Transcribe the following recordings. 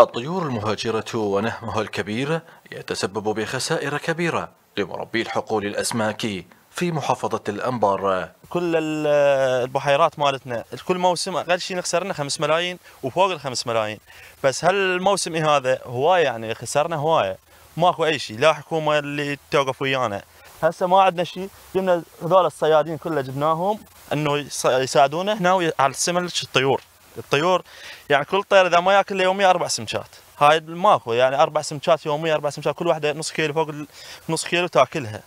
الطيور المهاجرة ونهمها الكبير يتسبب بخسائر كبيرة لمربي الحقول الأسماك في محافظة الأنبار كل البحيرات مالتنا كل موسم أقل شيء خسرنا خمس 5 ملايين وفوق ال 5 ملايين بس هالموسم إيه هذا هواية يعني خسرنا هواية ماكو أي شيء لا حكومة اللي توقف ويانا هسه ما عندنا شيء جبنا هذول الصيادين كله جبناهم انه يساعدونا هنا على سمك الطيور الطيور يعني كل طير اذا ما ياكل يوميا اربع سمكات هاي ماكو يعني اربع سمكات يوميا اربع سمكات كل واحده نص كيلو فوق نص كيلو تاكلها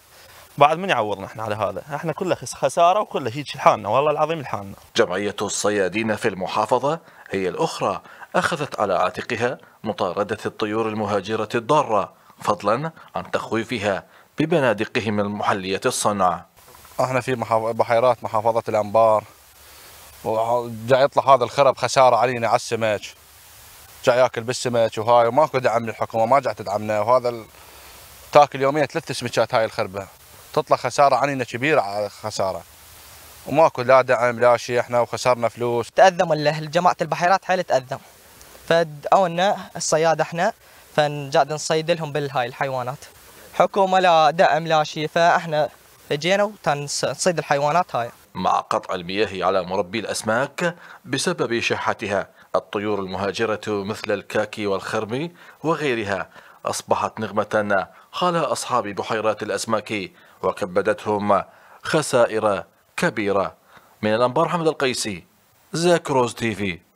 بعد من يعوضنا احنا على هذا؟ احنا كله خساره وكله هيك لحالنا والله العظيم لحالنا. جمعيه الصيادين في المحافظه هي الاخرى اخذت على عاتقها مطارده الطيور المهاجره الضاره فضلا عن تخويفها ببنادقهم المحليه الصنع. احنا في بحيرات محافظه الانبار وجاي يطلع هذا الخرب خساره علينا على السمك جاي ياكل بالسمك وهاي وماكو دعم من الحكومه ما جاي تدعمنا وهذا ال... تاكل يوميا ثلاث سمكات هاي الخربه تطلع خساره علينا كبيره خساره وماكو لا دعم لا شيء احنا وخسرنا فلوس تاذم جماعه البحيرات حيل تاذم فدعونا الصياد احنا فنجاد نصيد لهم بالهاي الحيوانات حكومه لا دعم لا شيء فاحنا اجينا وتنصيد الحيوانات هاي مع قطع المياه على مربي الأسماك بسبب شحتها الطيور المهاجرة مثل الكاكي والخرمي وغيرها أصبحت نغمة خلى أصحاب بحيرات الأسماك وكبدتهم خسائر كبيرة من الأنبار حمد القيسي زاكروز تيفي